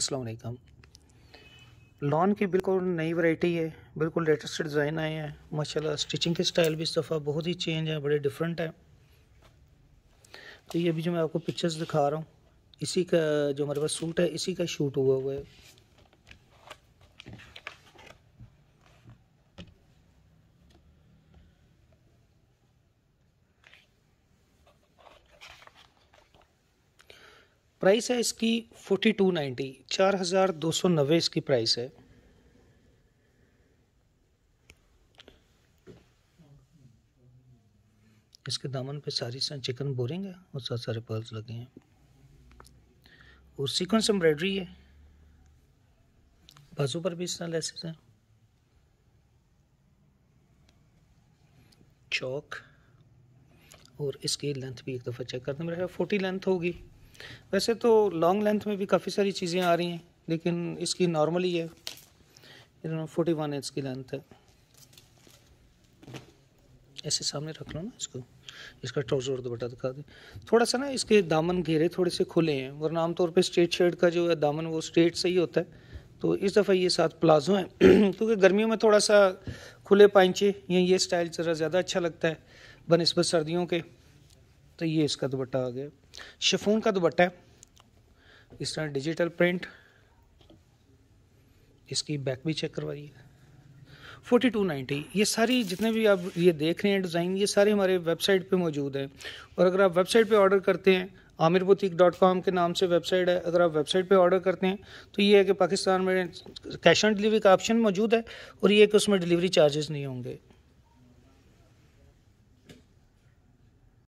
अस्सलाम वालेकुम लॉन की बिल्कुल नई वैरायटी है बिल्कुल लेटेस्ट डिज़ाइन आए हैं माशाल्लाह स्टिचिंग के स्टाइल भी इस दफ़ा बहुत ही चेंज है बड़े डिफरेंट है तो ये अभी जो मैं आपको पिक्चर्स दिखा रहा हूँ इसी का जो हमारे पास सूट है इसी का शूट हुआ हुआ है प्राइस है इसकी फोर्टी टू नाइन्टी चार हज़ार दो सौ नब्बे इसकी प्राइस है इसके दामन पे सारी चिकन बोरिंग है और साथ सारे पर्ल्स लगे हैं और सीक्वेंस एम्ब्रॉयडरी है बाजू पर भी इस तरह लेसेस हैं चौक और इसकी लेंथ भी एक दफ़ा चेक करते मेरा फोर्टी लेंथ होगी वैसे तो लॉन्ग लेंथ में भी काफ़ी सारी चीज़ें आ रही हैं लेकिन इसकी नॉर्मली है फोर्टी वन इंच की लेंथ है ऐसे सामने रख लो ना इसको इसका ट्राउजर दुपट्टा दिखा दें थोड़ा सा ना इसके दामन घेरे थोड़े से खुले हैं वरना आमतौर पर स्ट्रेट शर्ट का जो है दामन वो स्ट्रेट से ही होता है तो इस दफ़ा ये साथ प्लाजो हैं क्योंकि गर्मियों में थोड़ा सा खुले पाइचे ये ये स्टाइल ज़रा ज़्यादा अच्छा लगता है बनस्बत सर्दियों के तो ये इसका दुपट्टा आ गया शिफोन का दुपट्टा है इस तरह डिजिटल प्रिंट इसकी बैक भी चेक करवाइए फोर्टी टू नाइन्टी ये सारी जितने भी आप ये देख रहे हैं डिज़ाइन ये सारे हमारे वेबसाइट पे मौजूद हैं और अगर आप वेबसाइट पे ऑर्डर करते हैं आमिर बुतीक डॉट कॉम के नाम से वेबसाइट है अगर आप वेबसाइट पे ऑर्डर करते हैं तो ये है कि पाकिस्तान में कैश ऑन डिलीवरी का ऑप्शन मौजूद है और ये कि उसमें डिलीवरी चार्जेस नहीं होंगे